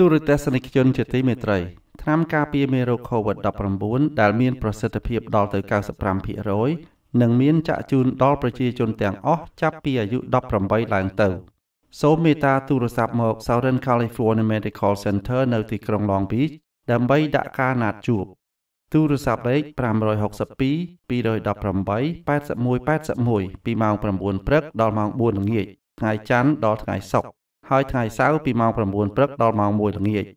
ទូរទស្សនិកជនជាទីមេត្រីថ្នាំការពារមេរោគ COVID-19 ដែលមាន ប្រសិទ្ធភាពដល់ទៅ95%និងមានចាក់ជូនដល់ប្រជាជន ទាំងអស់ចាប់ពីអាយុ18ឡើងទៅសូមមេត្តា ទូរស័ព្ទមក Southern California Medical Center នៅទីក្រុង Long Beach ដើម្បីដាក់ការណាត់ជួបទូរស័ព្ទលេខ562 218 8181ពីម៉ោង9ព្រឹកដល់ម៉ោង4ល្ងាចថ្ងៃច័ន្ទដល់ថ្ងៃសុក្រហើយថ្ងៃសៅរ៍ពីម៉ោង9ព្រឹកដល់ម៉ោង1ល្ងាច។